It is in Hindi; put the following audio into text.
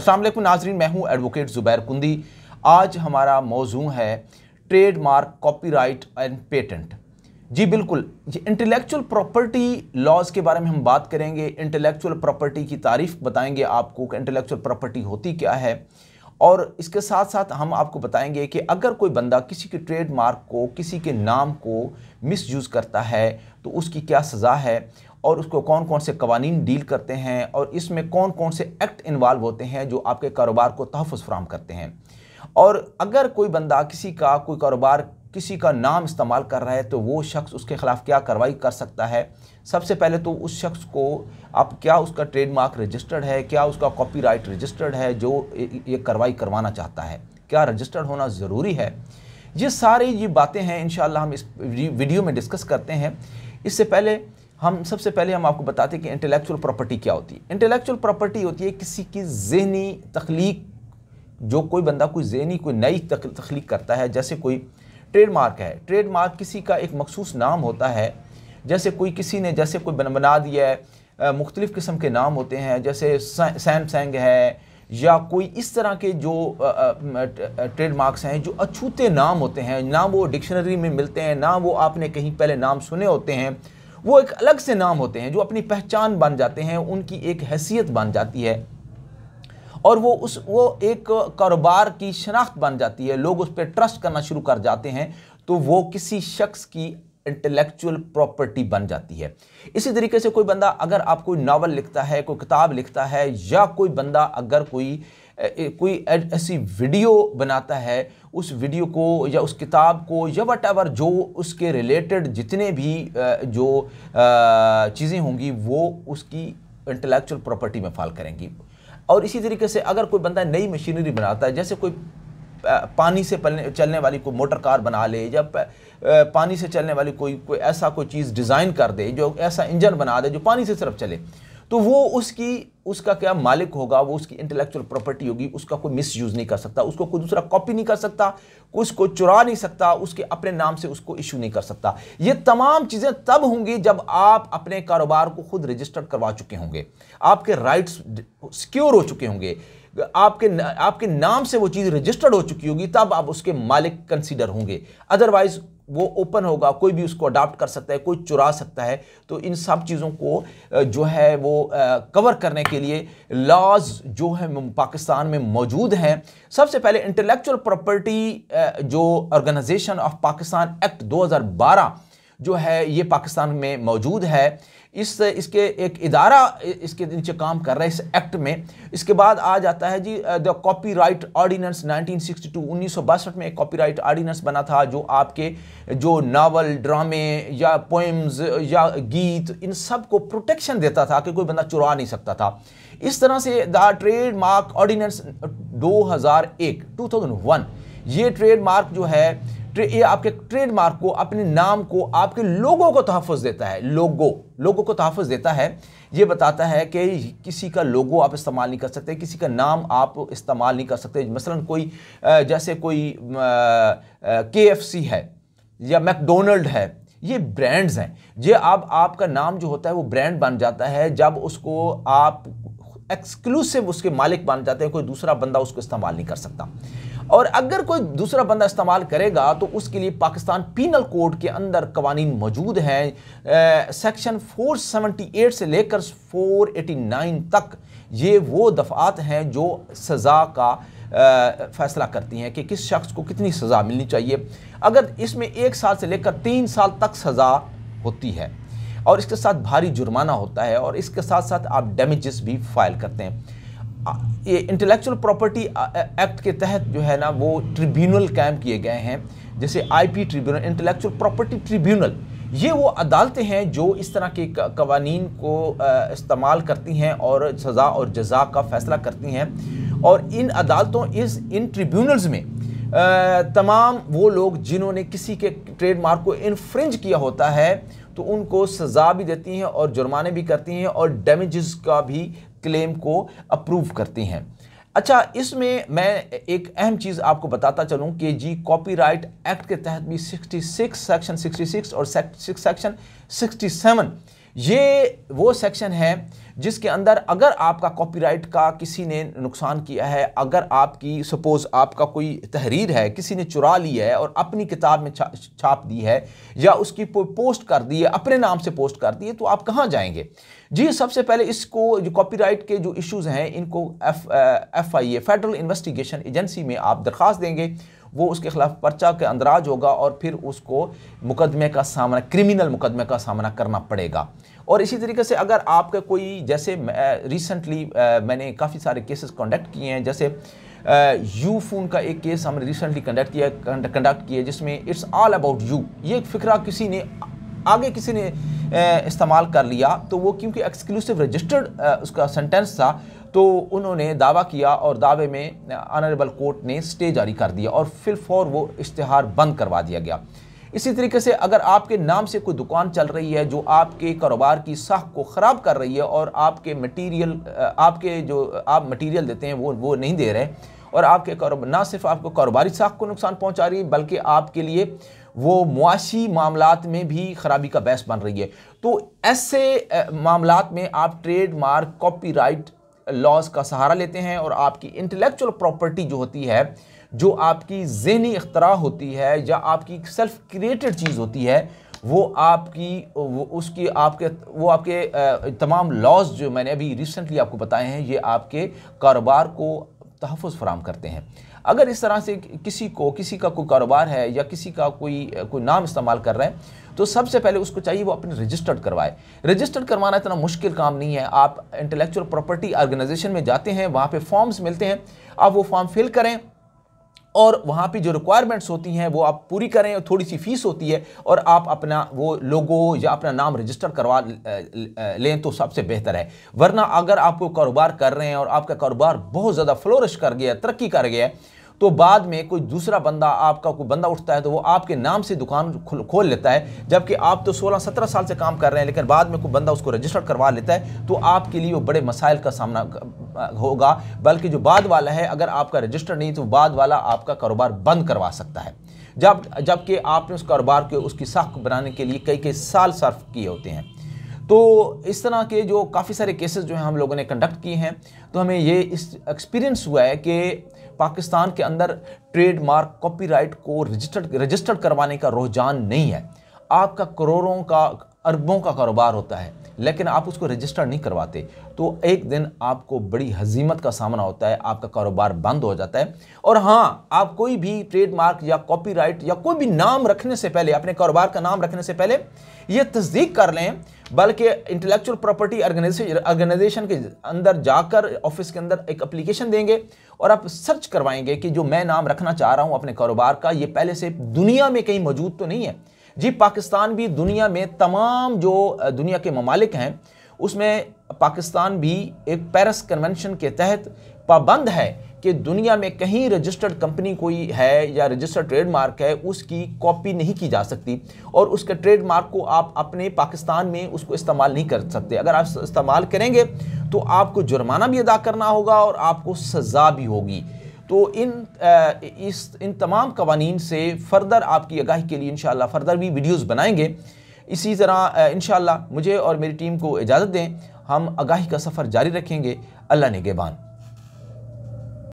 असल नाजरीन मैं हूँ एडवोकेट ज़ुबैर कुंदी आज हमारा मौजू है ट्रेडमार्क कॉपीराइट एंड पेटेंट जी बिल्कुल इंटेलेक्चुअल प्रॉपर्टी लॉज के बारे में हम बात करेंगे इंटेलेक्चुअल प्रॉपर्टी की तारीफ बताएंगे आपको कि इंटेलेक्चुअल प्रॉपर्टी होती क्या है और इसके साथ साथ हम आपको बताएंगे कि अगर कोई बंदा किसी के ट्रेडमार्क को किसी के नाम को मिसयूज़ करता है तो उसकी क्या सज़ा है और उसको कौन कौन से कवानीन डील करते हैं और इसमें कौन कौन से एक्ट इन्वाल्व होते हैं जो आपके कारोबार को तहफ़ फ्राहम करते हैं और अगर कोई बंदा किसी का कोई कारोबार किसी का नाम इस्तेमाल कर रहा है तो वो शख्स उसके ख़िलाफ़ क्या कार्रवाई कर सकता है सबसे पहले तो उस शख्स को आप क्या उसका ट्रेडमार्क रजिस्टर्ड है क्या उसका कॉपीराइट रजिस्टर्ड है जो ये कार्रवाई करवाना चाहता है क्या रजिस्टर्ड होना ज़रूरी है ये सारी ये बातें हैं इन हम इस वीडियो में डिस्कस करते हैं इससे पहले हम सबसे पहले हम आपको बताते हैं कि इंटेलेक्चुअल प्रॉपर्टी क्या होती है इंटेलेक्चुअल प्रॉपर्टी होती है किसी की जहनी तख्लीक जो कोई बंदा कोई जहनी कोई नई तख्लीक करता है जैसे कोई ट्रेडमार्क है ट्रेडमार्क किसी का एक मखसूस नाम होता है जैसे कोई किसी ने जैसे कोई बना दिया है मुख्तलिफ़ किस्म के नाम होते हैं जैसे सैमसंग है या कोई इस तरह के जो ट्रेडमार्क्स हैं जो अछूते नाम होते हैं ना वो डिक्शनरी में मिलते हैं ना वो आपने कहीं पहले नाम सुने होते हैं वो एक अलग से नाम होते हैं जो अपनी पहचान बन जाते हैं उनकी एक हैसियत बन जाती है और वो उस वो एक कारोबार की शनाख्त बन जाती है लोग उस पर ट्रस्ट करना शुरू कर जाते हैं तो वो किसी शख्स की इंटेलेक्चुअल प्रॉपर्टी बन जाती है इसी तरीके से कोई बंदा अगर आप कोई नावल लिखता है कोई किताब लिखता है या कोई बंदा अगर कोई कोई ऐसी वीडियो बनाता है उस वीडियो को या उस किताब को या वट एवर जो उसके रिलेटेड जितने भी जो चीज़ें होंगी वो उसकी इंटेलेक्चुअल प्रॉपर्टी में फाल करेंगी और इसी तरीके से अगर कोई बंदा नई मशीनरी बनाता है जैसे कोई पानी से चलने वाली कोई मोटर कार बना ले या पानी से चलने वाली कोई कोई ऐसा कोई चीज़ डिज़ाइन कर दे जो ऐसा इंजन बना दे जो पानी से सिर्फ चले तो वो उसकी उसका क्या मालिक होगा वो उसकी इंटेलेक्चुअल प्रॉपर्टी होगी उसका कोई मिस यूज़ नहीं कर सकता उसको कोई दूसरा कॉपी नहीं कर सकता उसको चुरा नहीं सकता उसके अपने नाम से उसको इशू नहीं कर सकता ये तमाम चीज़ें तब होंगी जब आप अपने कारोबार को खुद रजिस्टर्ड करवा चुके होंगे आपके राइट्स सिक्योर हो चुके होंगे आपके आपके नाम से वो चीज़ रजिस्टर्ड हो चुकी होगी तब आप उसके मालिक कंसिडर होंगे अदरवाइज़ वो ओपन होगा कोई भी उसको अडाप्ट कर सकता है कोई चुरा सकता है तो इन सब चीज़ों को जो है वो कवर करने के लिए लॉज जो है पाकिस्तान में मौजूद हैं सबसे पहले इंटेलेक्चुअल प्रॉपर्टी जो ऑर्गेनाइजेशन ऑफ पाकिस्तान एक्ट 2012 जो है ये पाकिस्तान में मौजूद है इस इसके एक इदारा इसके नीचे काम कर रहा है इस एक्ट में इसके बाद आ जाता है जी द राइट ऑर्डिनेंस 1962 1962 में एक कॉपी ऑर्डिनेंस बना था जो आपके जो नावल ड्रामे या पोइम्स या गीत इन सब को प्रोटेक्शन देता था कि कोई बंदा चुरा नहीं सकता था इस तरह से द ट्रेडमार्क ऑर्डिनेंस 2001 2001 ये ट्रेडमार्क जो है ये आपके ट्रेडमार्क को अपने नाम को आपके लोगों को तहफ़ देता है लोगो लोगों को तहफ़ देता है ये बताता है कि किसी का लोगो आप इस्तेमाल नहीं कर सकते किसी का नाम आप इस्तेमाल नहीं कर सकते मसलन कोई जैसे कोई के एफ सी है या मैकडोनल्ड है ये ब्रांड्स हैं ये आप आपका नाम जो होता है वो ब्रांड बन जाता है जब उसको आप एक्सक्लूसिव उसके मालिक बन जाते हैं कोई दूसरा बंदा उसको इस्तेमाल नहीं कर सकता और अगर कोई दूसरा बंदा इस्तेमाल करेगा तो उसके लिए पाकिस्तान पीनल कोड के अंदर कवानी मौजूद हैं सेक्शन 478 से लेकर 489 तक ये वो दफ़ात हैं जो सज़ा का आ, फैसला करती हैं कि किस शख्स को कितनी सज़ा मिलनी चाहिए अगर इसमें एक साल से लेकर तीन साल तक सज़ा होती है और इसके साथ भारी जुर्माना होता है और इसके साथ साथ आप डैमेजेस भी फाइल करते हैं ये इंटेलेक्चुअल प्रॉपर्टी एक्ट के तहत जो है ना वो ट्रिब्यूनल कायम किए गए हैं जैसे IP tribunal intellectual property tribunal ये वो अदालतें हैं जो इस तरह के कवानीन को इस्तेमाल करती हैं और सज़ा और जजा का फैसला करती हैं और इन अदालतों इस इन ट्रिब्यूनल्स में तमाम वो लोग जिन्होंने किसी के ट्रेडमार्क को इनफ्रिंज किया होता है तो उनको सज़ा भी देती हैं और जुर्माने भी करती हैं और डैमेजेस का भी क्लेम को अप्रूव करती हैं अच्छा इसमें मैं एक अहम चीज़ आपको बताता चलूं कि जी कॉपीराइट एक्ट के तहत भी 66 सेक्शन 66 और सेक्शन 67 ये वो सेक्शन है जिसके अंदर अगर आपका कॉपीराइट का किसी ने नुकसान किया है अगर आपकी सपोज़ आपका कोई तहरीर है किसी ने चुरा ली है और अपनी किताब में छा, छाप दी है या उसकी पोस्ट कर दी है अपने नाम से पोस्ट कर दी है तो आप कहाँ जाएंगे जी सबसे पहले इसको जो कॉपीराइट के जो इश्यूज़ हैं इनको F F I A federal investigation agency में आप दरख्वास्त देंगे वो उसके खिलाफ पर्चा के अंदराज होगा और फिर उसको मुकदमे का सामना क्रिमिनल मुकदमे का सामना करना पड़ेगा और इसी तरीके से अगर आपके कोई जैसे रिसेंटली मैंने काफ़ी सारे केसेस कंडक्ट किए हैं जैसे यू फोन का एक केस हमने रिसेंटली कंडक्ट किया कंडक्ट किया जिसमें इट्स ऑल अबाउट यू ये फिक्रा किसी ने आगे किसी ने इस्तेमाल कर लिया तो वो क्योंकि एक्सक्लूसिव रजिस्टर्ड उसका सेंटेंस था तो उन्होंने दावा किया और दावे में ऑनरेबल कोर्ट ने स्टे जारी कर दिया और फिल फौर वो इश्तहार बंद करवा दिया गया इसी तरीके से अगर आपके नाम से कोई दुकान चल रही है जो आपके कारोबार की साख को ख़राब कर रही है और आपके मटेरियल आपके जो आप मटेरियल देते हैं वो वो नहीं दे रहे और आपके कारोबार ना सिर्फ आपको कारोबारी साख को नुकसान पहुंचा रही है बल्कि आपके लिए वो मुआशी मामला में भी ख़राबी का बहस बन रही है तो ऐसे मामला में आप ट्रेडमार्क कॉपीराइट लॉज का सहारा लेते हैं और आपकी इंटेलेक्चुअल प्रॉपर्टी जो होती है जो आपकी जहनी अख्तरा होती है या आपकी सेल्फ क्रिएटेड चीज़ होती है वो आपकी वो उसकी आपके वो आपके तमाम लॉज जो मैंने अभी रिसेंटली आपको बताए हैं ये आपके कारोबार को तहफ़ फराम करते हैं अगर इस तरह से किसी को किसी का कोई कारोबार है या किसी का कोई कोई नाम इस्तेमाल कर रहे हैं तो सबसे पहले उसको चाहिए वो अपने रजिस्टर्ड करवाए रजिस्टर्ड करवाना इतना मुश्किल काम नहीं है आप इंटेलेक्चुअल प्रॉपर्टी ऑर्गेनाइजेशन में जाते हैं वहाँ पर फॉर्म्स मिलते हैं आप वो फॉर्म फिल करें और वहाँ पे जो रिक्वायरमेंट्स होती हैं वो आप पूरी करें और थोड़ी सी फीस होती है और आप अपना वो लोगो या अपना नाम रजिस्टर करवा लें तो सबसे बेहतर है वरना अगर आप कोई कारोबार कर रहे हैं और आपका कारोबार बहुत ज़्यादा फ्लोरिश कर गया तरक्की कर गया है तो बाद में कोई दूसरा बंदा आपका कोई बंदा उठता है तो वो आपके नाम से दुकान खोल लेता है जबकि आप तो सोलह सत्रह साल से काम कर रहे हैं लेकिन बाद में कोई बंदा उसको रजिस्टर करवा लेता है तो आपके लिए वो बड़े मसाइल का सामना होगा बल्कि जो बाद वाला है अगर आपका रजिस्टर नहीं तो बाद वाला आपका कारोबार बंद करवा सकता है जब जबकि आपने उस कारोबार के उसकी साख बनाने के लिए कई कई साल सर्फ किए होते हैं तो इस तरह के जो काफ़ी सारे केसेस जो हैं हम लोगों ने कंडक्ट किए हैं तो हमें ये इस एक्सपीरियंस हुआ है कि पाकिस्तान के अंदर ट्रेडमार्क कॉपीराइट को रजिस्टर्ड रजिस्टर्ड करवाने का रुझान नहीं है आपका करोड़ों का अरबों का कारोबार होता है लेकिन आप उसको रजिस्टर नहीं करवाते तो एक दिन आपको बड़ी हजीमत का सामना होता है आपका कारोबार बंद हो जाता है और हाँ आप कोई भी ट्रेडमार्क या कॉपीराइट या कोई भी नाम रखने से पहले अपने कारोबार का नाम रखने से पहले ये तस्दीक कर लें बल्कि इंटेलेक्चुअल प्रॉपर्टी ऑर्गेनाइजेशन के अंदर जाकर ऑफिस के अंदर एक अप्लीकेशन देंगे और आप सर्च करवाएंगे कि जो मैं नाम रखना चाह रहा हूँ अपने कारोबार का ये पहले से दुनिया में कहीं मौजूद तो नहीं है जी पाकिस्तान भी दुनिया में तमाम जो दुनिया के ममालिक हैं उसमें पाकिस्तान भी एक पेरिस कन्वेंशन के तहत पाबंद है कि दुनिया में कहीं रजिस्टर्ड कंपनी कोई है या रजिस्टर्ड ट्रेडमार्क है उसकी कॉपी नहीं की जा सकती और उसके ट्रेडमार्क को आप अपने पाकिस्तान में उसको इस्तेमाल नहीं कर सकते अगर आप इस्तेमाल करेंगे तो आपको जुर्माना भी अदा करना होगा और आपको सज़ा भी होगी तो इन आ, इस इन तमाम कवानीन से फ़र्दर आपकी आगाही के लिए इन फ़र्दर भी वीडियोज़ बनाएंगे इसी तरह इन मुझे और मेरी टीम को इजाज़त दें हम आगाही का सफ़र जारी रखेंगे अल्लाह नेगेबान